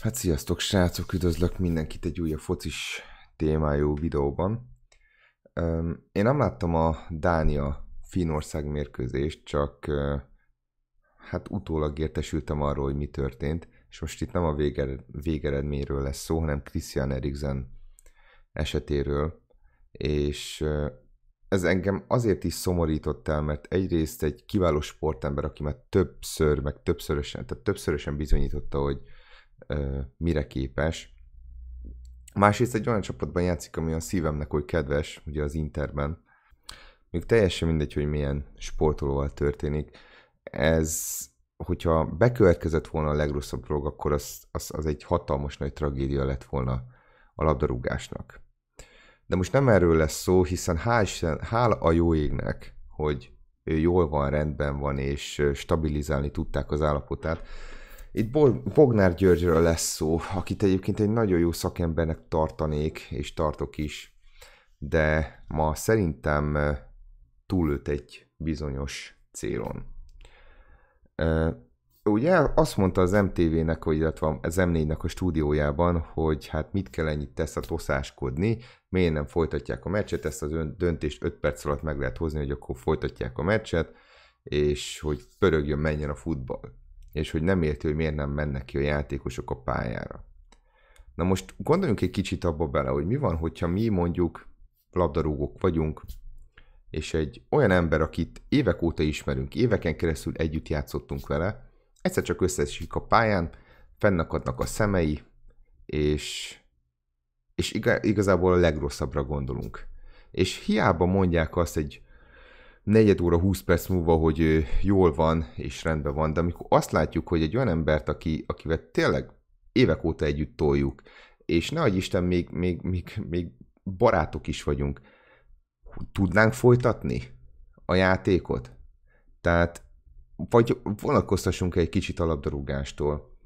Hát sziasztok srácok, üdvözlök mindenkit egy újabb focis témájú videóban. Én nem láttam a Dánia-Finország mérkőzést, csak hát utólag értesültem arról, hogy mi történt, és most itt nem a végered, végeredményről lesz szó, hanem Christian Eriksen esetéről, és ez engem azért is szomorított el, mert egyrészt egy kiváló sportember, aki már többször, meg többszörösen, tehát többszörösen bizonyította, hogy, mire képes. Másrészt egy olyan csapatban játszik, ami a szívemnek oly kedves, ugye az Interben. Még teljesen mindegy, hogy milyen sportolóval történik. Ez, hogyha bekövetkezett volna a legrosszabb dolog, akkor az, az, az egy hatalmas nagy tragédia lett volna a labdarúgásnak. De most nem erről lesz szó, hiszen hál', hála a jó égnek, hogy ő jól van, rendben van, és stabilizálni tudták az állapotát. Itt Bognár Györgyről lesz szó, akit egyébként egy nagyon jó szakembernek tartanék, és tartok is, de ma szerintem túlőtt egy bizonyos célon. Ugye azt mondta az MTV-nek, vagy illetve az M4-nek a stúdiójában, hogy hát mit kell ennyit tesz a toszáskodni, miért nem folytatják a meccset, ezt az ön döntést 5 perc alatt meg lehet hozni, hogy akkor folytatják a meccset, és hogy pörögjön, menjen a futball és hogy nem érti, hogy miért nem mennek ki a játékosok a pályára. Na most gondoljunk egy kicsit abba bele, hogy mi van, hogyha mi mondjuk labdarúgók vagyunk, és egy olyan ember, akit évek óta ismerünk, éveken keresztül együtt játszottunk vele, egyszer csak összesik a pályán, fennakadnak a szemei, és, és igazából a legrosszabbra gondolunk. És hiába mondják azt egy negyed óra, 20 perc múlva, hogy jól van és rendben van, de amikor azt látjuk, hogy egy olyan embert, aki, akivel tényleg évek óta együtt toljuk, és ne Isten, még, még, még, még barátok is vagyunk, tudnánk folytatni a játékot? Tehát, vagy vonatkoztassunk egy kicsit a labdarúgástól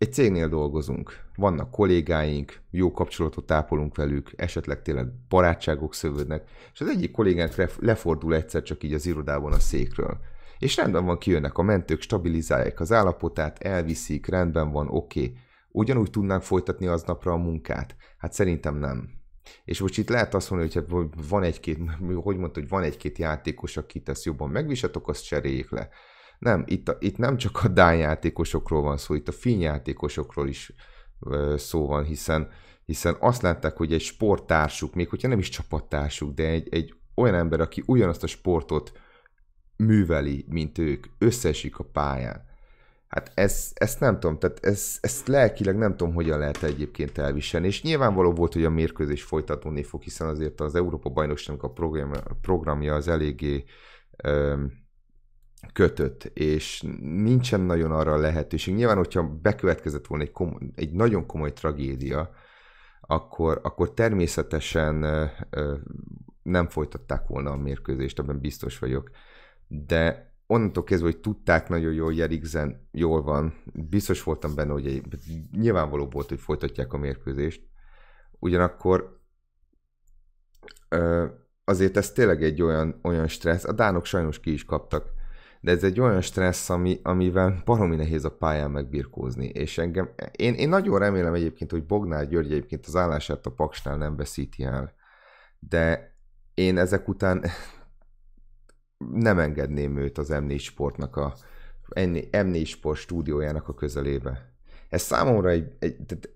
egy cégnél dolgozunk, vannak kollégáink, jó kapcsolatot tápolunk velük, esetleg tényleg barátságok szövődnek, és az egyik kollégánk lefordul egyszer csak így az irodában a székről. És rendben van, kijönnek a mentők, stabilizálják az állapotát, elviszik, rendben van, oké. Okay. Ugyanúgy tudnánk folytatni aznapra a munkát? Hát szerintem nem. És most itt lehet azt mondani, hogy van egy-két, hogy mondta, hogy van egy-két játékos, akit ezt jobban megvisetok, azt cseréljék le. Nem, itt, a, itt nem csak a Dán játékosokról van szó, itt a finn játékosokról is ö, szó van, hiszen, hiszen azt látták, hogy egy sporttársuk, még hogyha nem is csapattársuk, de egy, egy olyan ember, aki ugyanazt a sportot műveli, mint ők, összesik a pályán. Hát ez, ezt nem tudom, tehát ez, ezt lelkileg nem tudom, hogyan lehet egyébként elviselni. És nyilvánvaló volt, hogy a mérkőzés folytatódni fog, hiszen azért az Európa bajnokságnak a program, programja az eléggé öm, kötött, és nincsen nagyon arra lehetőség. Nyilván, hogyha bekövetkezett volna egy, komoly, egy nagyon komoly tragédia, akkor, akkor természetesen nem folytatták volna a mérkőzést, abban biztos vagyok. De onnantól kezdve, hogy tudták nagyon jól, hogy Eriksen jól van, biztos voltam benne, hogy egy, nyilvánvaló volt, hogy folytatják a mérkőzést. Ugyanakkor azért ez tényleg egy olyan, olyan stressz, a dánok sajnos ki is kaptak de ez egy olyan stressz, ami, amivel baromi nehéz a pályán megbirkózni, és engem, én, én nagyon remélem egyébként, hogy Bognár György egyébként az állását a Paksnál nem veszíti el, de én ezek után nem engedném őt az M4 Sportnak a M4 Sport stúdiójának a közelébe. Ez számomra egy, egy tehát,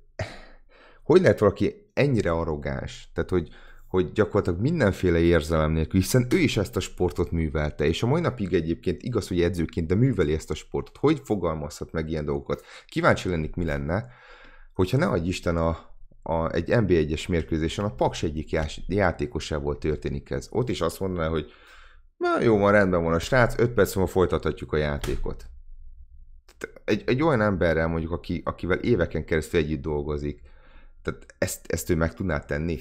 hogy lehet valaki ennyire arrogáns? Tehát, hogy, hogy gyakorlatilag mindenféle érzelem nélkül, hiszen ő is ezt a sportot művelte, és a mai napig egyébként igaz, hogy edzőként, de műveli ezt a sportot. Hogy fogalmazhat meg ilyen dolgokat? Kíváncsi lennék, mi lenne, hogyha ne adj Isten a, a, egy nb 1 es mérkőzésen a Paks egyik játékosával történik ez. Ott is azt mondaná, hogy na jó, van rendben van a srác, 5 perc múlva folytathatjuk a játékot. egy, egy olyan emberrel mondjuk, aki, akivel éveken keresztül együtt dolgozik, tehát ezt, ezt ő meg tudná tenni?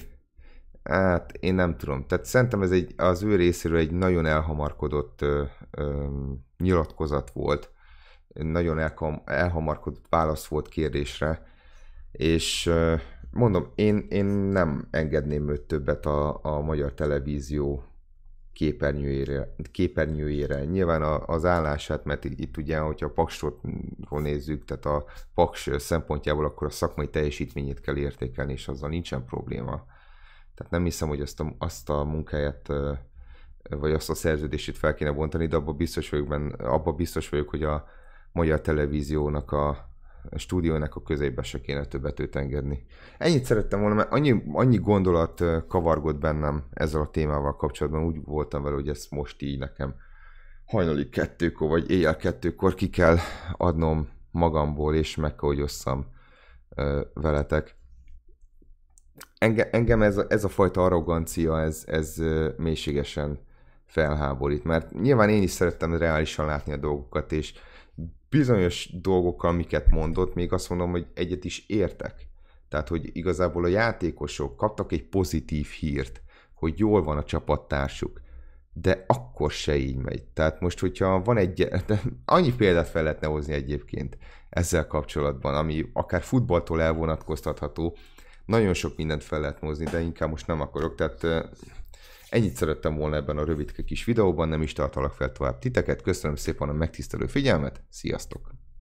Hát én nem tudom. Tehát szerintem ez egy, az ő részéről egy nagyon elhamarkodott ö, ö, nyilatkozat volt, nagyon elham, elhamarkodott válasz volt kérdésre, és ö, mondom, én, én nem engedném őt többet a, a magyar televízió képernyőjére. képernyőjére. Nyilván a, az állását, mert itt ugye, hogyha a Paksot nézzük, tehát a Paks szempontjából, akkor a szakmai teljesítményét kell értékelni, és azzal nincsen probléma tehát nem hiszem, hogy azt a, azt a munkáját vagy azt a szerződését fel kéne bontani, de abban biztos vagyok, benne, abba biztos vagyok hogy a magyar televíziónak a stúdiónak a közébe se kéne többet őt engedni. Ennyit szerettem volna, mert annyi, annyi gondolat kavargott bennem ezzel a témával kapcsolatban, úgy voltam vele, hogy ezt most így nekem hajnali kettőkor, vagy éjjel kettőkor ki kell adnom magamból, és meg kell, hogy osszam veletek. Enge, engem ez, ez a fajta arrogancia, ez, ez mélységesen felháborít, mert nyilván én is szerettem reálisan látni a dolgokat, és bizonyos dolgokkal, amiket mondott, még azt mondom, hogy egyet is értek. Tehát, hogy igazából a játékosok kaptak egy pozitív hírt, hogy jól van a csapattársuk, de akkor se így megy. Tehát most, hogyha van egy... De annyi példát fel lehetne hozni egyébként ezzel kapcsolatban, ami akár futballtól elvonatkoztatható, nagyon sok mindent fel lehet mozni, de inkább most nem akarok, tehát ennyit szerettem volna ebben a rövid kis videóban, nem is tartalak fel tovább titeket, köszönöm szépen a megtisztelő figyelmet, sziasztok!